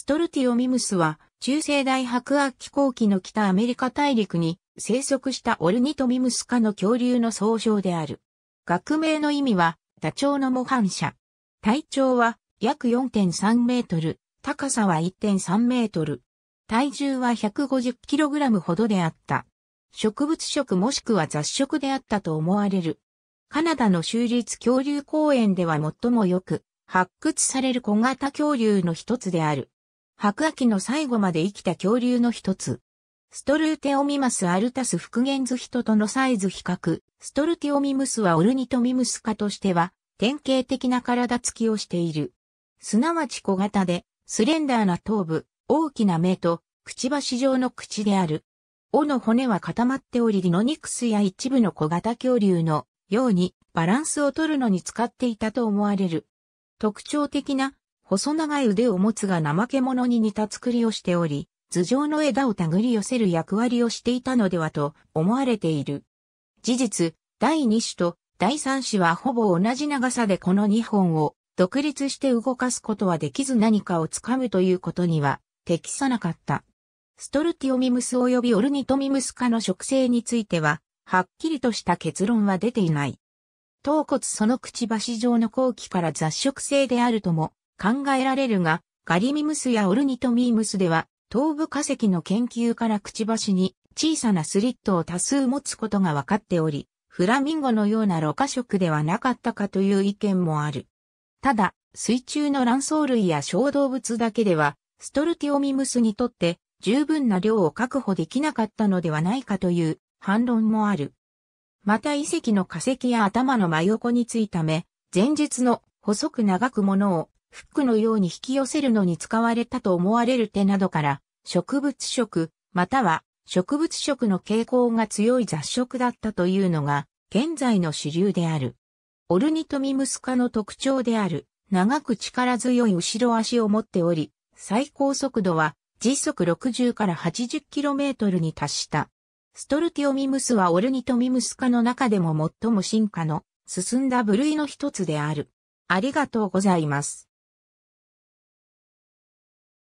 ストルティオミムスは、中世大白亜紀後期の北アメリカ大陸に生息したオルニトミムス科の恐竜の総称である。学名の意味は、ダチョウの模範者。体長は約4.3メートル、高さは1.3メートル。体重は1 5 0ラムほどであった。植物食もしくは雑食であったと思われる。カナダの州立恐竜公園では最もよく発掘される小型恐竜の一つである。白亜紀の最後まで生きた恐竜の一つ。ストルーテオミマスアルタス復元図人とのサイズ比較、ストルテオミムスはオルニトミムス科としては、典型的な体つきをしている。すなわち小型で、スレンダーな頭部、大きな目と、くちばし状の口である。尾の骨は固まっておりリノニクスや一部の小型恐竜のようにバランスを取るのに使っていたと思われる。特徴的な細長い腕を持つが怠け者に似た作りをしており、頭上の枝を手繰り寄せる役割をしていたのではと思われている。事実、第二種と第三種はほぼ同じ長さでこの二本を独立して動かすことはできず何かをつかむということには適さなかった。ストルティオミムス及びオルニトミムス科の植生については、はっきりとした結論は出ていない。頭骨そのくちばし状の後期から雑食性であるとも考えられるが、ガリミムスやオルニトミームスでは、頭部化石の研究からくちばしに小さなスリットを多数持つことが分かっており、フラミンゴのようなろ過色ではなかったかという意見もある。ただ、水中の卵巣類や小動物だけでは、ストルティオミムスにとって十分な量を確保できなかったのではないかという反論もある。また遺跡の化石や頭の真横についた目、前述の細く長くものをフックのように引き寄せるのに使われたと思われる手などから、植物食、または植物食の傾向が強い雑食だったというのが、現在の主流である。オルニトミムス科の特徴である、長く力強い後ろ足を持っており、最高速度は時速60から 80km に達した。ストルティオミムスはオルニトミムス科の中でも最も進化の進んだ部類の一つである。ありがとうございます。